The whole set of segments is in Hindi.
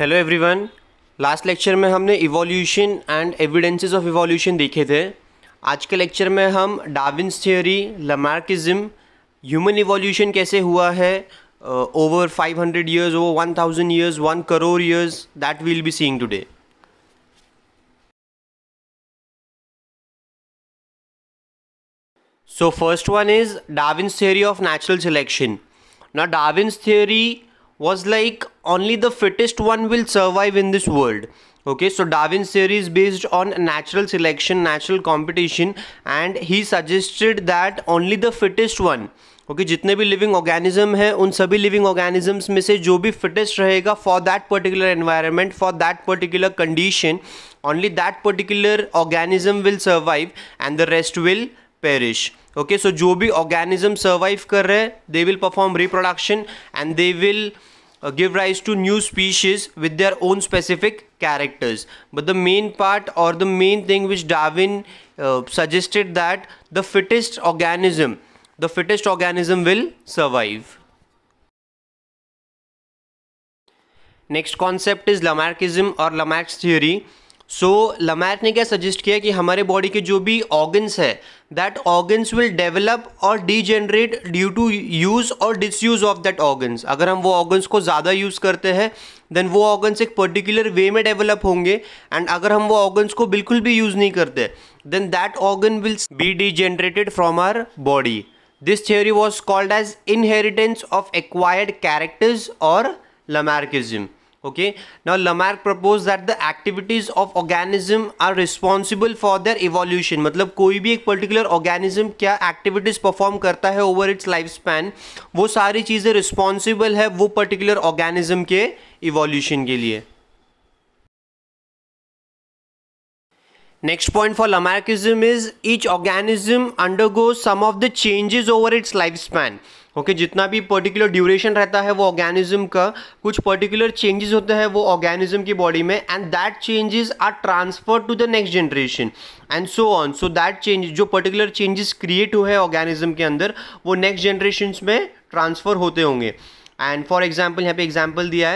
हेलो एवरीवन लास्ट लेक्चर में हमने evolution and evidences of evolution देखे थे आज के लेक्चर में हम Darwin's theory Lamarckism human evolution कैसे हुआ है over five hundred years over one thousand years one crore years that will be seeing today so first one is Darwin's theory of natural selection ना Darwin's theory was like only the fittest one will survive in this world okay so darwin's theory is based on natural selection natural competition and he suggested that only the fittest one okay okay, जितने भी लिविंग ऑर्गेनिज्म हैं उन सभी लिविंग ऑर्गेनिजम्स में से जो भी फिटेस्ट रहेगा for that particular environment for that particular condition only that particular organism will survive and the rest will perish okay so जो भी ऑर्गेनिज्म सर्वाइव कर रहे हैं they will perform reproduction and they will Uh, give rise to new species with their own specific characters but the main part or the main thing which darwin uh, suggested that the fittest organism the fittest organism will survive next concept is lamarckism or lamarck's theory so Lamarck ने क्या सजेस्ट किया कि हमारे बॉडी के जो भी ऑर्गन्स है दैट ऑर्गन्स विल डेवलप और डीजेनरेट ड्यू टू यूज़ और डिसयूज ऑफ दैट ऑर्गन्स अगर हम वो ऑर्गन्स को ज़्यादा यूज़ करते हैं देन वो ऑर्गन्स एक पर्टिकुलर वे में डेवलप होंगे एंड अगर हम वो ऑर्गन्स को बिल्कुल भी यूज़ नहीं करते then that organ will be degenerated from our body this theory was called as inheritance of acquired characters और Lamarckism okay now lamarck proposed that the activities of organism are responsible for their evolution मतलब कोई भी एक particular organism क्या activities perform करता है over its lifespan वो सारी चीज़ें responsible है वो particular organism के evolution के लिए Next point for Lamarckism is each organism undergoes some of the changes over its lifespan. Okay okay, जितना भी पर्टिकुलर ड्यूरेशन रहता है वो ऑर्गेनिज्म का कुछ पर्टिकुलर चेंजेस होते हैं वो ऑर्गेनिज्म की बॉडी में and that changes are transfer to the next generation and so on so that change जो पर्टिकुलर चेंजेस क्रिएट हुए हैं ऑर्गेनिज्म के अंदर वो नेक्स्ट जनरेशन में ट्रांसफर होते होंगे and for example यहाँ पे example दिया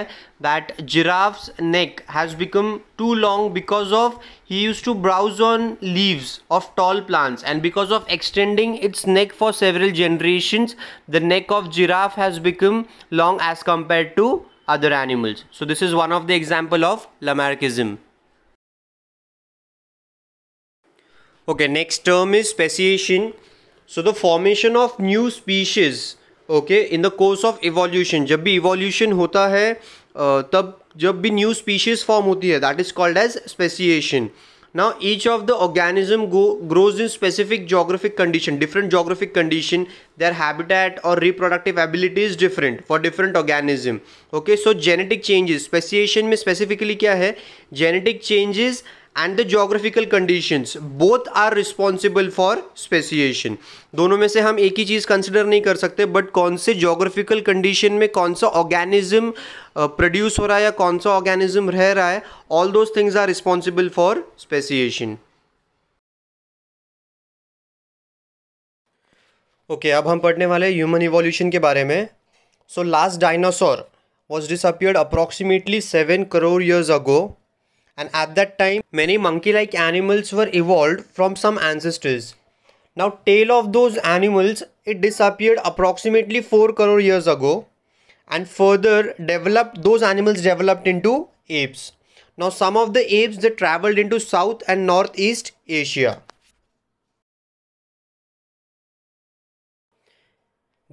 that giraffe's neck has become too long because of he used to browse on leaves of tall plants and because of extending its neck for several generations the neck of giraffe has become long as compared to other animals so this is one of the example of Lamarckism okay next term is speciation so the formation of new species okay in the course of evolution जब भी इवोल्यूशन होता है तब जब भी न्यू स्पीशीज फॉर्म होती है that is called as speciation now each of the organism grows in specific geographic condition different geographic condition their habitat और reproductive ability is different for different organism okay so genetic changes speciation में स्पेसिफिकली क्या है genetic changes and the geographical conditions both are responsible for speciation दोनों में से हम एक ही चीज़ कंसिडर नहीं कर सकते बट कौन से जोग्राफिकल कंडीशन में कौन सा ऑर्गेनिज्म प्रोड्यूस हो रहा है या कौन सा ऑर्गेनिज्म रह रहा है all those things are responsible for speciation okay अब हम पढ़ने वाले ह्यूमन इवोल्यूशन के बारे में so last dinosaur was disappeared approximately seven crore years ago and at that time many monkey-like animals were evolved from some ancestors. Now tail of those animals it disappeared approximately 4 crore years ago and further developed those animals developed into apes. Now some of the apes they traveled into South and Northeast Asia.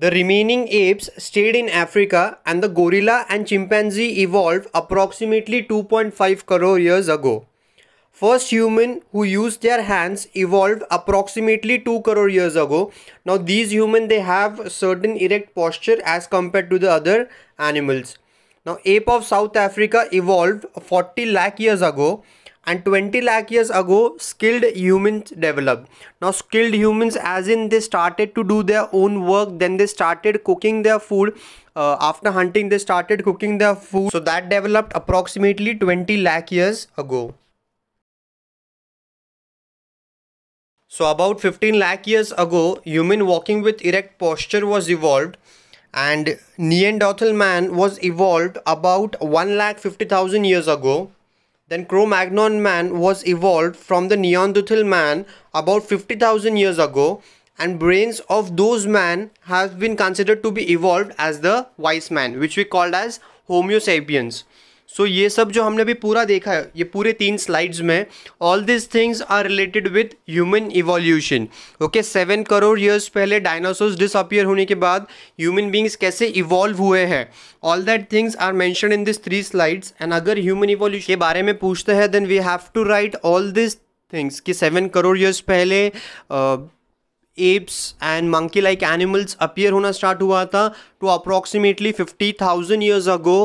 The remaining apes stayed in Africa and the gorilla and chimpanzee evolved approximately 2.5 crore years ago. First human who used their hands evolved approximately 2 crore years ago. Now these human they have certain erect posture as compared to the other animals. Now ape of South Africa evolved 40 lakh years ago and 20 lakh years ago skilled humans developed now skilled humans as in they started to do their own work then they started cooking their food uh, after hunting they started cooking their food so that developed approximately 20 lakh years ago so about 15 lakh years ago human walking with erect posture was evolved and neanderthal man was evolved about 1 lakh 50,000 years ago then Cro-Magnon man was evolved from the Neanderthal man about 50,000 years ago and brains of those man have been considered to be evolved as the wise man which we called as Homo sapiens. So so, ये सब जो हमने अभी पूरा देखा है ये पूरे तीन स्लाइड्स में all this things are related with human evolution okay seven crore years पहले डायनासोर्स डिसअपियर होने के बाद ह्यूमन बींग्स कैसे इवॉल्व हुए हैं all that things are mention in this three slides and अगर ह्यूमन इवोल्यूशन के बारे में पूछते हैं then we have to write all this things कि सेवन करोड़ ईयर्स पहले uh, apes and monkey like animals appear होना स्टार्ट हुआ था to approximately fifty thousand years ago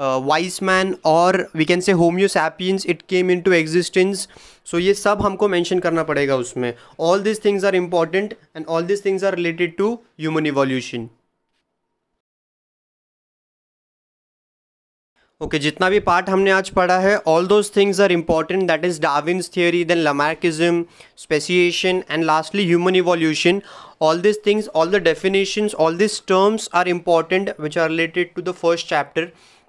wise man और we can say homo sapiens it came into existence so ये सब हमको मैंशन करना पड़ेगा उसमें all this things are important and all this things are related to human evolution okay okay, जितना भी पार्ट हमने आज पढ़ा है all those things are important that is Darwin's theory then Lamarckism speciation and lastly human evolution all this things all the definitions all this terms are important which are related to the first chapter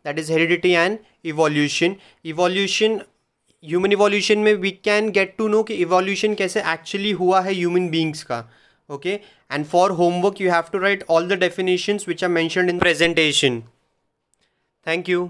that is heredity and evolution evolution human evolution में we can get to know कि इवोल्यूशन कैसे एक्चुअली हुआ है ह्यूमन बींग्स का okay and for homework you have to write all the definitions which are mentioned in presentation thank you